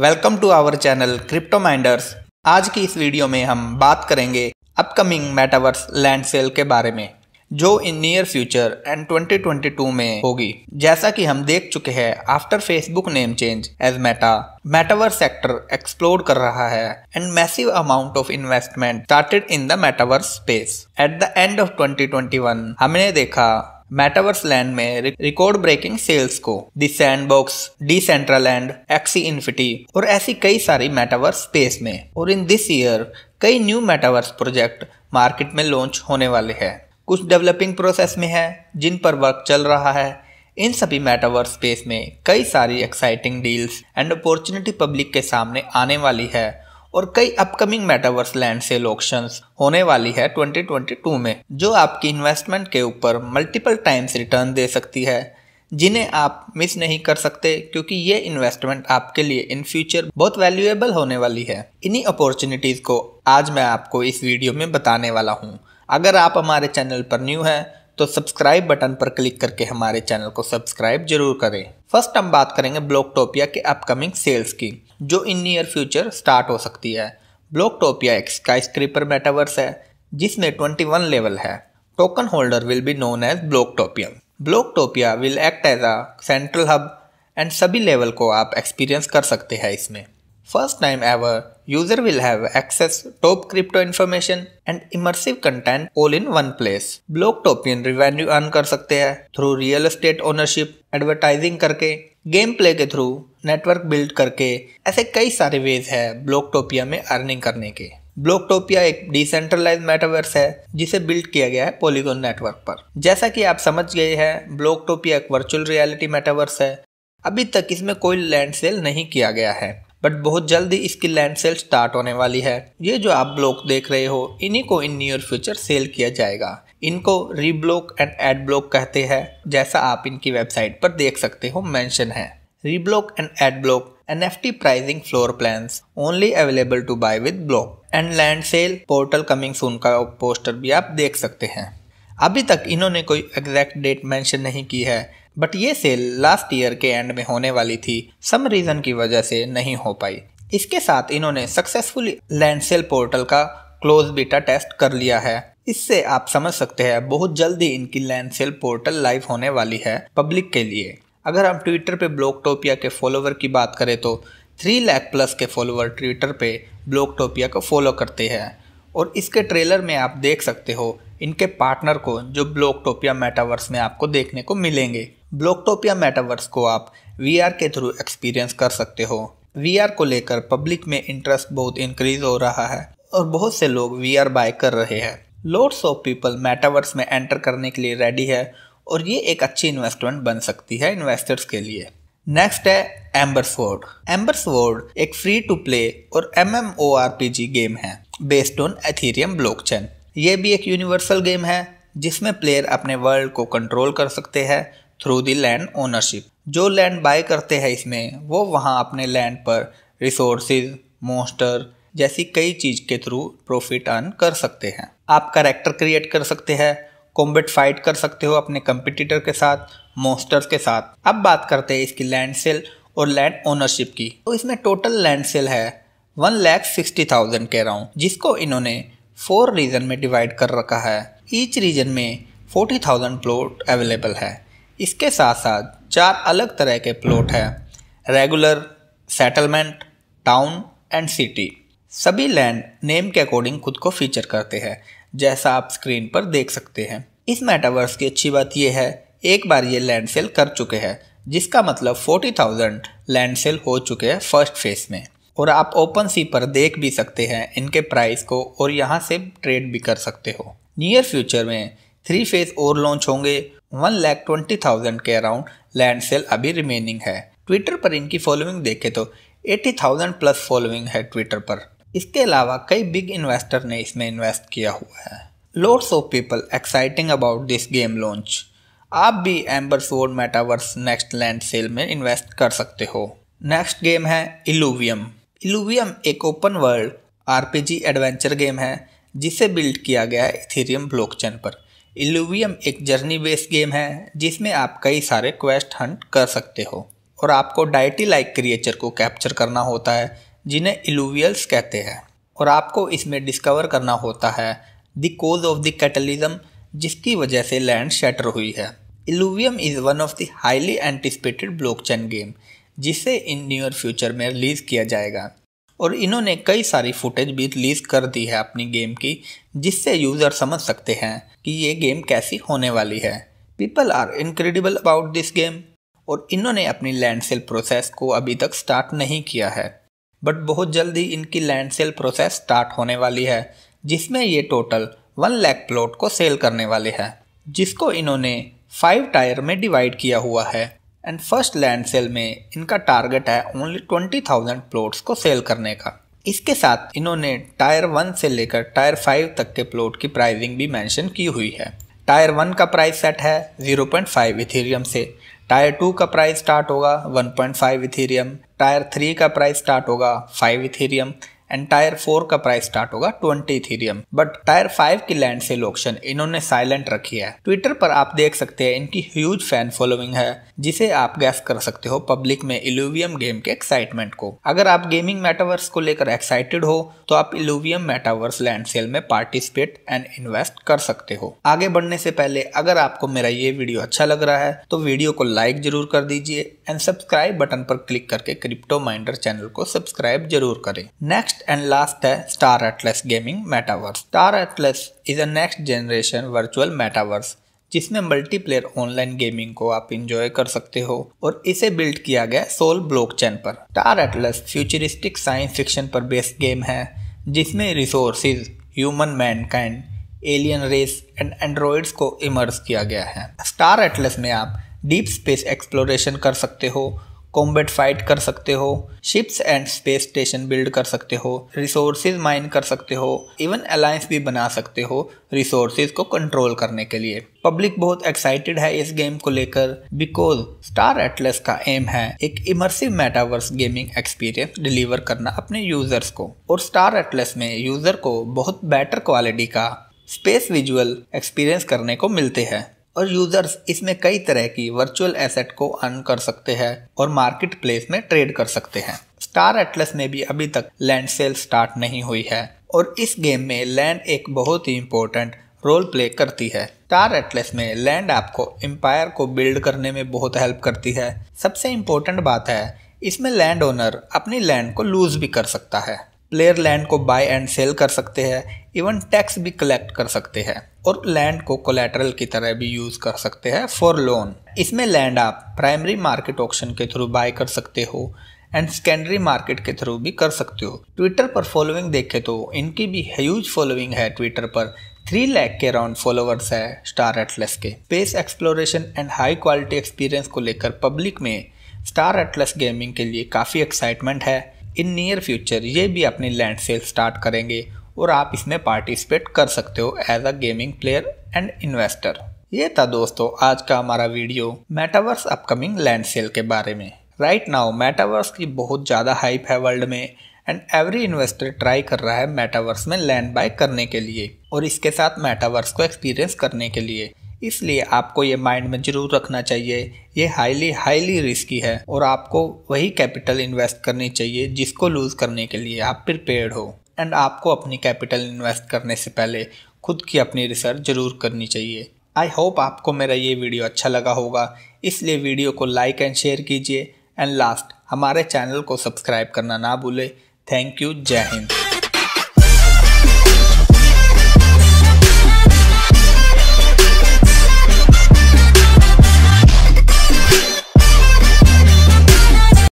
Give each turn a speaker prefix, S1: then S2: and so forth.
S1: welcome to our channel crypto minders आज की इस वीडियो में हम बात करेंगे अपकमिंग मेटावर्स लैंड सेल के बारे में जो इन नियर फ्यूचर एंड 2022 में होगी जैसा कि हम देख चुके हैं after Facebook name change as Meta metaverse sector explore कर रहा है and massive amount of investment started in the metaverse space at the end of 2021 हमने देखा मेटावर्स लैंड में रिकॉर्ड ब्रेकिंग सेल्स को the Sandbox land Axie Infinity और ऐसी कई सारी मेटावर्स स्पेस में और इन दिस ईयर कई न्यू मेटावर्स प्रोजेक्ट मार्केट में लॉन्च होने वाले हैं कुछ डेवलपिंग प्रोसेस में है जिन पर वर्क चल रहा है इन सभी मेटावर्स स्पेस में कई सारी exciting deals and opportunity public के सामने आने वाली है और कई upcoming metaverse land sale option होने वाली है 2022 में जो आपकी इन्वेस्टमेंट के ऊपर मल्टीपल टाइम्स रिटर्न दे सकती है जिन्हें आप मिस नहीं कर सकते क्योंकि ये इन्वेस्टमेंट आपके लिए इन फ्यूचर बहुत वैल्यूएबल होने वाली है इन्हीं अपॉर्चुनिटीज़ को आज मैं आपको इस वीडियो में बताने वाला हूँ अगर आप हमारे चैनल पर न्यू हैं तो सब्सक्राइब बटन पर क्लिक करके हमारे चैनल को सब्सक्राइब जरूर करें फर्स्ट हम बात करेंगे टोपिया के अपकमिंग सेल्स की जो इन नियर फ्यूचर स्टार्ट हो सकती है ब्लॉक टोपिया एक स्काई स्क्रीपर मेटावर्स है जिसमें ट्वेंटी वन लेवल है token holder will be known as block Blocktopia will act as a central hub and सभी लेवल को आप एक्सपीरियंस कर सकते हैं इसमें first time ever user will have access top crypto information and immersive content all in one place Blocktopian revenue earn कर सकते हैं through real estate ownership advertising करके गेम प्ले के थ्रू नेटवर्क बिल्ड करके ऐसे कई सारे वेज है ब्लॉकटोपिया में अर्निंग करने के ब्लॉकटोपिया एक डिसेंट्रलाइज मेटावर्स है जिसे बिल्ड किया गया है पोलिगोन नेटवर्क पर जैसा कि आप समझ गए हैं ब्लॉकटोपिया एक वर्चुअल रियलिटी मेटावर्स है अभी तक इसमें कोई लैंड सेल नहीं किया गया है बट बहुत जल्दी इसकी लैंड सेल स्टार्ट होने वाली है ये जो आप ब्लॉक देख रहे हो इन्हीं को इन नियर फ्यूचर सेल किया जाएगा इनको रीब्लॉक एंड एड ब्लॉक कहते हैं जैसा आप इनकी वेबसाइट पर देख सकते हो मेंशन है Reblock and Adblock, NFT pricing floor plans only available to buy with block and land sale portal coming soon का पोस्टर भी आप देख सकते हैं अभी तक इन्होंने कोई एग्जैक्ट डेट मेंशन नहीं की है बट ये सेल लास्ट ईयर के एंड में होने वाली थी सम रीज़न की वजह से नहीं हो पाई इसके साथ इन्होंने सक्सेसफुली लैंड सेल पोर्टल का क्लोज बीटा टेस्ट कर लिया है इससे आप समझ सकते हैं बहुत जल्दी इनकी लैंड सेल पोर्टल लाइव होने वाली है पब्लिक के लिए अगर हम ट्विटर पे टोपिया के फॉलोवर की बात करें तो थ्री लैख प्लस के फॉलोवर ट्विटर पे टोपिया को फॉलो करते हैं और इसके ट्रेलर में आप देख सकते हो इनके पार्टनर को जो ब्लॉक टोपिया मेटावर्स में आपको देखने को मिलेंगे ब्लॉक टोपिया मेटावर्स को आप वी के थ्रू एक्सपीरियंस कर सकते हो वी को लेकर पब्लिक में इंटरेस्ट बहुत इंक्रीज हो रहा है और बहुत से लोग वी बाय कर रहे हैं लोड्स ऑफ पीपल मेटावर्स में एंटर करने के लिए रेडी है और ये एक अच्छी इन्वेस्टमेंट बन सकती है इन्वेस्टर्स के लिए नेक्स्ट है एम्बरसवर्ड एम्बरसवर्ड एक फ्री टू प्ले और M M O R P G game है बेस्ड ऑन एथीरियम ब्लॉकचेन ये भी एक यूनिवर्सल गेम है जिसमें प्लेयर अपने वर्ल्ड को कंट्रोल कर सकते हैं थ्रू दी लैंड ओनरशिप जो लैंड बाय करते हैं इसमें वो वहाँ अपने लैंड पर रिसोर्सेज मोस्टर जैसी कई चीज़ के थ्रू प्रॉफिट अर्न कर सकते हैं आप करेक्टर क्रिएट कर सकते हैं कॉम्बेट फाइट कर सकते हो अपने कंपिटिटर के साथ मोस्टर्स के साथ अब बात करते हैं इसकी लैंड सेल और लैंड ओनरशिप की तो इसमें टोटल लैंड सेल है वन लैख सिक्सटी थाउजेंड कह रहा हूँ जिसको इन्होंने फोर रीजन में डिवाइड कर रखा है ईच रीजन में फोर्टी थाउजेंड प्लॉट अवेलेबल है इसके साथ साथ चार अलग तरह के प्लॉट हैं regular settlement town and city सभी लैंड नेम के अकॉर्डिंग खुद को फीचर करते हैं जैसा आप स्क्रीन पर देख सकते हैं इस मेटावर्स की अच्छी बात यह है एक बार ये लैंड सेल कर चुके हैं जिसका मतलब 40,000 लैंड सेल हो चुके हैं फर्स्ट फेज में और आप ओपन सी पर देख भी सकते हैं इनके प्राइस को और यहाँ से ट्रेड भी कर सकते हो नियर फ्यूचर में थ्री फेज और लॉन्च होंगे वन लैख ट्वेंटी थाउजेंड के अराउंड लैंड सेल अभी रिमेनिंग है ट्विटर पर इनकी फॉलोइंग देखें तो एटी थाउजेंड प्लस फॉलोइंग है ट्विटर पर इसके अलावा कई बिग इन्वेस्टर ने इसमें इन्वेस्ट किया हुआ है loads of people exciting about this game launch आप भी Ember Sword metaverse next land sale में इन्वेस्ट कर सकते हो नेक्स्ट गेम है इलूवियम इलूवियम एक ओपन वर्ल्ड आर एडवेंचर गेम है जिसे बिल्ड किया गया है इथेरियम ब्लॉकचेन पर इलूवियम एक जर्नी बेस्ड गेम है जिसमें आप कई सारे क्वेस्ट हंट कर सकते हो और आपको डाइटी लाइक क्रिएचर को कैप्चर करना होता है जिन्हें एलुवियल्स कहते हैं और आपको इसमें डिस्कवर करना होता है the cause of the cataclysm जिसकी वजह से लैंड शटर हुई है Illuvium is one of the highly anticipated blockchain game जिसे इन नियर फ्यूचर में रिलीज़ किया जाएगा और इन्होंने कई सारी फुटेज भी रिलीज़ कर दी है अपनी गेम की जिससे यूज़र समझ सकते हैं कि ये गेम कैसी होने वाली है people are incredible about this game और इन्होंने अपनी लैंड सेल प्रोसेस को अभी तक स्टार्ट नहीं किया है बट बहुत जल्दी इनकी लैंड सेल प्रोसेस स्टार्ट होने वाली है जिसमें ये टोटल वन लैख प्लॉट को सेल करने वाले हैं जिसको इन्होंने फाइव टायर में डिवाइड किया हुआ है एंड फर्स्ट लैंड सेल में इनका टारगेट है ओनली ट्वेंटी थाउजेंड प्लॉट्स को सेल करने का इसके साथ इन्होंने टायर वन से लेकर टायर फाइव तक के प्लॉट की प्राइसिंग भी मेंशन की हुई है टायर वन का प्राइस सेट है जीरो पॉइंट फाइव इथेरियम से टायर टू का प्राइस स्टार्ट होगा 1.5 इथेरियम टायर थ्री का प्राइस स्टार्ट होगा 5 इथेरियम एंड टायर फोर का प्राइस स्टार्ट होगा twenty Ethereum but tier five की लैंड सेल ऑप्शन इन्होंने साइलेंट रखी है ट्विटर पर आप देख सकते हैं इनकी ह्यूज फैन फॉलोइंग है जिसे आप गैस कर सकते हो पब्लिक में इलुवियम गेम के एक्साइटमेंट को अगर आप गेमिंग मेटावर्स को लेकर एक्साइटेड हो तो आप इलूवियम मेटावर्स लैंड सेल में पार्टिसिपेट एंड इन्वेस्ट कर सकते हो आगे बढ़ने से पहले अगर आपको मेरा ये वीडियो अच्छा लग रहा है तो वीडियो को लाइक जरूर कर दीजिए एंड सब्सक्राइब बटन पर क्लिक करके क्रिप्टो माइंडर चैनल को सब्सक्राइब जरूर करें नेक्स्ट एंड लास्ट है Star Atlas gaming metaverse Star Atlas is a next generation virtual metaverse जिसमें मल्टीप्लेयर ऑनलाइन गेमिंग को आप इंजॉय कर सकते हो और इसे बिल्ड किया गया सोल ब्लॉकचेन पर Star Atlas futuristic science fiction पर बेस्ड गेम है जिसमें resources human mankind alien race and androids को इमर्स किया गया है स्टार एटलस में आप डीप स्पेस एक्सप्लोरेशन कर सकते हो कॉम्बेट फाइट कर सकते हो ships and space station build कर सकते हो रिसोर्सेज माइन कर सकते हो इवन अलायंस भी बना सकते हो रिसोर्सेज को कंट्रोल करने के लिए पब्लिक बहुत एक्साइटेड है इस गेम को लेकर बिकॉज स्टार एटलस का एम है एक immersive metaverse gaming experience deliver करना अपने यूजर्स को और स्टार एटलस में यूजर को बहुत बेटर क्वालिटी का स्पेस विजुअल एक्सपीरियंस करने को मिलते हैं और यूजर्स इसमें कई तरह की वर्चुअल एसेट को अर्न कर सकते हैं और मार्केट प्लेस में ट्रेड कर सकते हैं स्टार एटलस में भी अभी तक लैंड सेल स्टार्ट नहीं हुई है और इस गेम में लैंड एक बहुत ही इम्पोर्टेंट रोल प्ले करती है स्टार एटलस में लैंड आपको एम्पायर को बिल्ड करने में बहुत हेल्प करती है सबसे इम्पोर्टेंट बात है इसमें लैंड ओनर अपनी लैंड को लूज भी कर सकता है प्लेयर लैंड को बाय एंड सेल कर सकते हैं इवन टैक्स भी कलेक्ट कर सकते हैं और लैंड को कोलेटरल की तरह भी यूज कर सकते हैं फॉर लोन इसमें लैंड आप प्राइमरी मार्केट ऑप्शन के थ्रू बाय कर सकते हो एंड सेकेंडरी मार्केट के थ्रू भी कर सकते हो ट्विटर पर फॉलोइंग देखे तो इनकी भी ह्यूज फॉलोइंग है ट्विटर पर थ्री लैख के अराउंड फॉलोअर्स है स्टार एटलस के space exploration and high quality experience को लेकर पब्लिक में स्टार एटलस गेमिंग के लिए काफ़ी एक्साइटमेंट है इन नियर फ्यूचर ये भी अपनी लैंड सेल स्टार्ट करेंगे और आप इसमें पार्टिसिपेट कर सकते हो as a gaming player and investor ये था दोस्तों आज का हमारा video metaverse upcoming land sale के बारे में राइट नाउ मेटावर्स की बहुत ज़्यादा हाइप है वर्ल्ड में एंड एवरी इन्वेस्टर ट्राई कर रहा है मेटावर्स में लैंड बाय करने के लिए और इसके साथ मेटावर्स को एक्सपीरियंस करने के लिए इसलिए आपको ये माइंड में जरूर रखना चाहिए ये हाईली हाईली रिस्की है और आपको वही कैपिटल इन्वेस्ट करनी चाहिए जिसको लूज़ करने के लिए आप प्रिपेयर हो एंड आपको अपनी कैपिटल इन्वेस्ट करने से पहले खुद की अपनी रिसर्च जरूर करनी चाहिए आई होप आपको मेरा ये वीडियो अच्छा लगा होगा इसलिए वीडियो को लाइक एंड शेयर कीजिए एंड लास्ट हमारे चैनल को सब्सक्राइब करना ना भूलें थैंक यू जय हिंद